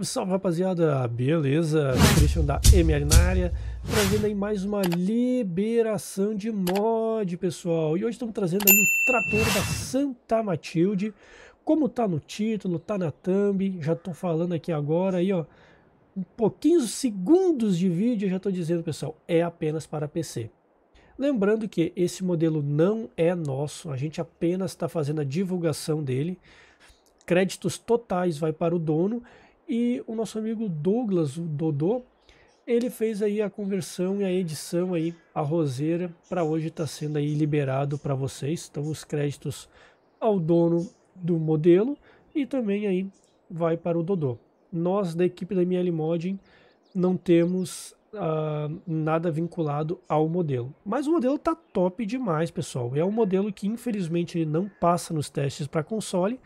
Salve, salve rapaziada, beleza? É Christian da ML na área, trazendo aí mais uma liberação de mod, pessoal. E hoje estamos trazendo aí o trator da Santa Matilde. Como tá no título, tá na thumb, já tô falando aqui agora aí, ó. Um pouquinhos segundos de vídeo, já tô dizendo, pessoal, é apenas para PC. Lembrando que esse modelo não é nosso, a gente apenas está fazendo a divulgação dele créditos totais vai para o dono e o nosso amigo Douglas, o Dodô, ele fez aí a conversão e a edição aí, a roseira, para hoje está sendo aí liberado para vocês. Então os créditos ao dono do modelo e também aí vai para o Dodô. Nós da equipe da ML Modding não temos uh, nada vinculado ao modelo. Mas o modelo está top demais, pessoal. É um modelo que infelizmente ele não passa nos testes para console,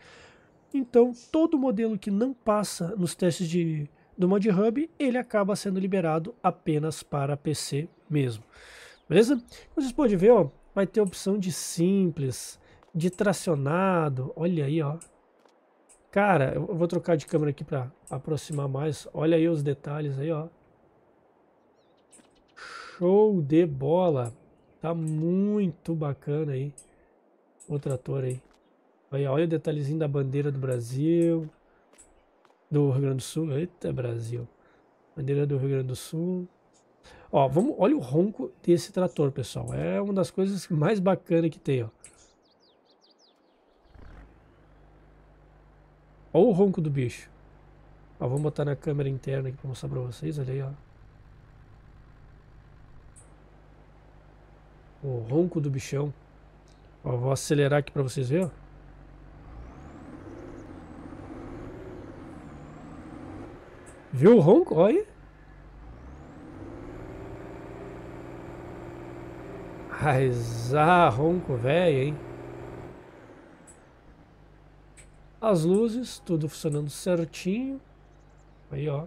então, todo modelo que não passa nos testes de, do ModHub, ele acaba sendo liberado apenas para PC mesmo. Beleza? Como vocês podem ver, ó, vai ter a opção de simples, de tracionado, olha aí, ó. Cara, eu vou trocar de câmera aqui para aproximar mais. Olha aí os detalhes aí, ó. Show de bola. Tá muito bacana aí. O trator aí. Aí, olha o detalhezinho da bandeira do Brasil, do Rio Grande do Sul. Eita, Brasil. Bandeira do Rio Grande do Sul. Ó, vamos, olha o ronco desse trator, pessoal. É uma das coisas mais bacanas que tem, ó. Olha o ronco do bicho. Ó, vou botar na câmera interna aqui pra mostrar pra vocês. Olha aí, ó. O ronco do bichão. Ó, vou acelerar aqui pra vocês verem, ó. Viu o ronco? Olha. Raizar, ronco velho, hein? As luzes, tudo funcionando certinho. Aí, ó.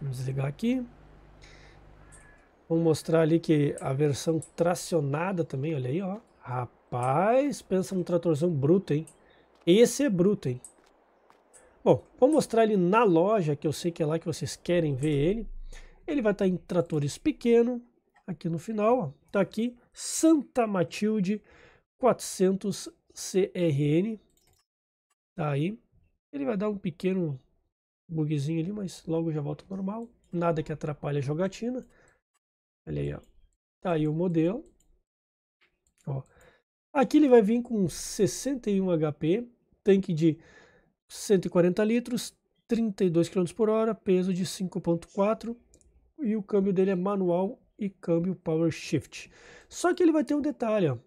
Vamos desligar aqui. Vou mostrar ali que a versão tracionada também, olha aí, ó. Rapaz, pensa num tratorzão bruto, hein? Esse é bruto, hein? Bom, vou mostrar ele na loja, que eu sei que é lá que vocês querem ver ele. Ele vai estar em tratores pequeno, aqui no final, está aqui, Santa Matilde 400 CRN, tá aí. Ele vai dar um pequeno bugzinho ali, mas logo já volta ao normal. Nada que atrapalhe a jogatina. Olha aí, ó. Tá aí o modelo. Ó. Aqui ele vai vir com 61 HP, tanque de 140 litros, 32 km por hora, peso de 5.4 e o câmbio dele é manual e câmbio power shift. Só que ele vai ter um detalhe, ó,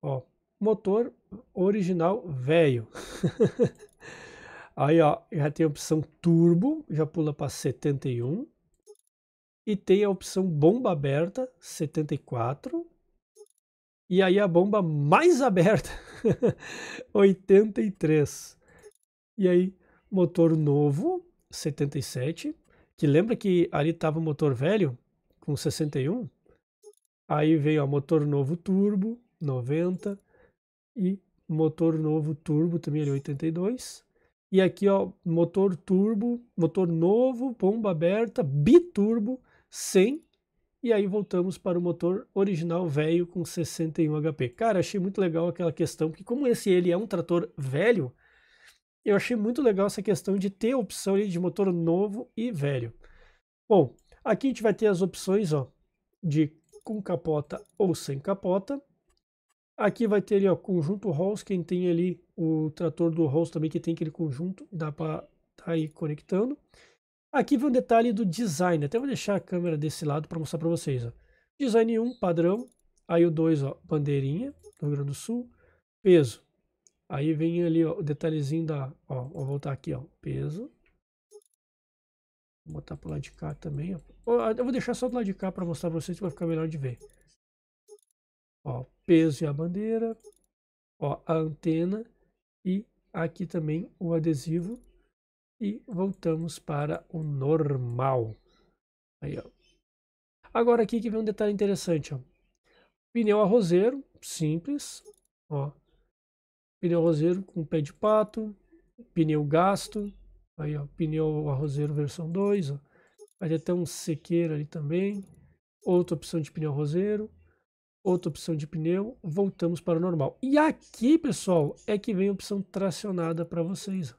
ó motor original velho. Aí ó, já tem a opção turbo, já pula para 71 e tem a opção bomba aberta 74 e aí a bomba mais aberta 83 E aí, motor novo, 77, que lembra que ali estava o motor velho, com 61. Aí veio o motor novo turbo, 90. E motor novo turbo também ali, 82. E aqui, ó, motor turbo, motor novo, bomba aberta, biturbo, 100. E aí voltamos para o motor original velho com 61 HP. Cara, achei muito legal aquela questão, porque como esse ele é um trator velho, eu achei muito legal essa questão de ter opção de motor novo e velho. Bom, aqui a gente vai ter as opções ó, de com capota ou sem capota. Aqui vai ter ali, ó, conjunto Rolls, quem tem ali o trator do Rolls também, que tem aquele conjunto, dá para tá aí conectando. Aqui vem um detalhe do design, até vou deixar a câmera desse lado para mostrar para vocês. Ó. Design 1, padrão, aí o 2, ó, bandeirinha, do Rio Grande do Sul, peso, Aí vem ali ó, o detalhezinho da. Ó, vou voltar aqui, ó. Peso. Vou botar pro lado de cá também. Ó. Eu vou deixar só do lado de cá para mostrar para vocês que vai ficar melhor de ver. Ó, peso e a bandeira. Ó, a antena. E aqui também o adesivo. E voltamos para o normal. Aí, ó. Agora aqui que vem um detalhe interessante, ó. Pneu arrozeiro, simples, ó. Pneu roseiro com pé de pato, pneu gasto, aí ó, pneu arrozeiro versão 2, ó. vai ter até um sequeiro ali também, outra opção de pneu roseiro, outra opção de pneu, voltamos para o normal. E aqui, pessoal, é que vem a opção tracionada para vocês.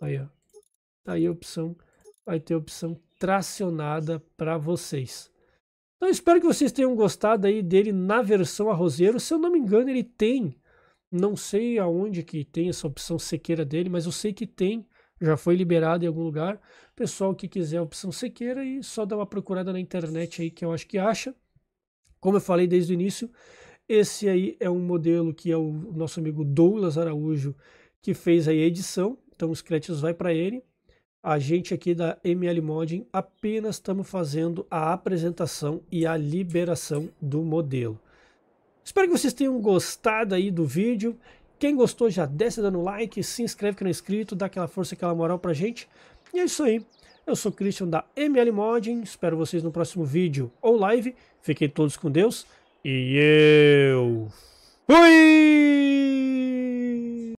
Ó. Aí, ó. Tá aí a opção, vai ter a opção tracionada para vocês. Então espero que vocês tenham gostado aí dele na versão arrozeiro. Se eu não me engano, ele tem não sei aonde que tem essa opção sequeira dele, mas eu sei que tem. Já foi liberado em algum lugar. Pessoal que quiser a opção sequeira e só dá uma procurada na internet aí que eu acho que acha. Como eu falei desde o início, esse aí é um modelo que é o nosso amigo Douglas Araújo que fez aí a edição. Então os créditos vai para ele. A gente aqui da ML Modding apenas estamos fazendo a apresentação e a liberação do modelo. Espero que vocês tenham gostado aí do vídeo. Quem gostou já desce dando like, se inscreve que não é inscrito, dá aquela força, aquela moral pra gente. E é isso aí. Eu sou o Christian da ML Modding, espero vocês no próximo vídeo ou live. Fiquem todos com Deus e eu fui!